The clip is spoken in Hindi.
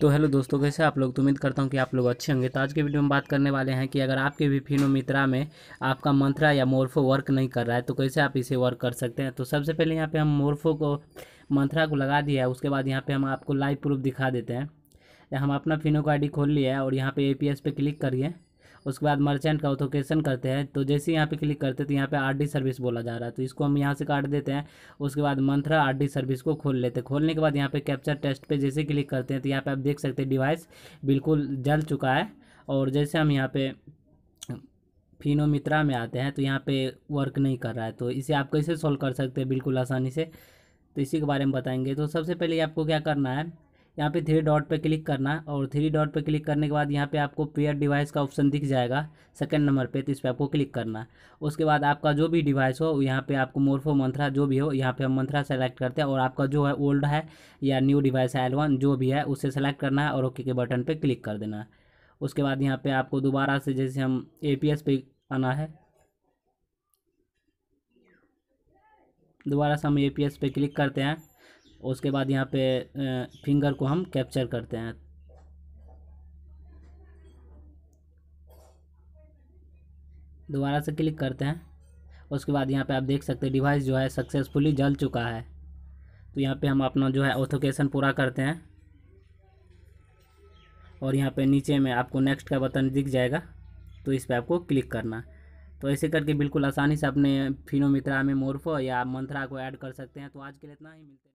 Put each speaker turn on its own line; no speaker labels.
तो हेलो दोस्तों कैसे आप लोग तो उम्मीद करता हूँ कि आप लोग अच्छे होंगे तो आज के वीडियो में बात करने वाले हैं कि अगर आपके भी फिनो मित्रा में आपका मंत्रा या मोर्फो वर्क नहीं कर रहा है तो कैसे आप इसे वर्क कर सकते हैं तो सबसे पहले यहाँ पे हम मोर्फो को मंत्रा को लगा दिया है उसके बाद यहाँ पे हम आपको लाइव प्रूफ दिखा देते हैं हम अपना फिनो का आई खोल लिया है और यहाँ पर ए पी पे क्लिक करिए उसके बाद मर्चेंट का ऑथोकेशन करते हैं तो जैसे यहाँ पे क्लिक करते हैं तो यहाँ पे आर सर्विस बोला जा रहा है तो इसको हम यहाँ से काट देते हैं उसके बाद मंथरा आर सर्विस को खोल लेते हैं खोलने के बाद यहाँ पे कैप्चर टेस्ट पे जैसे क्लिक करते हैं तो यहाँ पे आप देख सकते हैं डिवाइस बिल्कुल जल चुका है और जैसे हम यहाँ पे फिनोमित्रा में आते हैं तो यहाँ पे वर्क नहीं कर रहा है तो इसे आप कैसे सॉल्व कर सकते हैं बिल्कुल आसानी से तो इसी के बारे में बताएंगे तो सबसे पहले आपको क्या करना है यहाँ पे थ्री डॉट पे क्लिक करना है और थ्री डॉट पे क्लिक करने के बाद यहाँ पे आपको पेयर डिवाइस का ऑप्शन दिख जाएगा सेकंड नंबर पे तो इस पर आपको क्लिक करना है उसके बाद आपका जो भी डिवाइस हो यहाँ पे आपको मोरफो मंथरा जो भी हो यहाँ पे हम मंथरा सेलेक्ट करते हैं और आपका जो है ओल्ड है या न्यू डिवाइस है एलवन जो भी है उसे सेलेक्ट करना है और ओके के बटन पर क्लिक कर देना है उसके बाद यहाँ पर आपको दोबारा से जैसे हम ए पे आना है दोबारा से हम ए पे क्लिक करते हैं उसके बाद यहाँ पे फिंगर को हम कैप्चर करते हैं दोबारा से क्लिक करते हैं उसके बाद यहाँ पे आप देख सकते हैं डिवाइस जो है सक्सेसफुली जल चुका है तो यहाँ पे हम अपना जो है ऑथोकेशन पूरा करते हैं और यहाँ पे नीचे में आपको नेक्स्ट का बटन दिख जाएगा तो इस पर आपको क्लिक करना तो ऐसे करके बिल्कुल आसानी से अपने फिनोमित्रा में मोरफो या मंत्रा को ऐड कर सकते हैं तो आज के लिए इतना ही मिलते हैं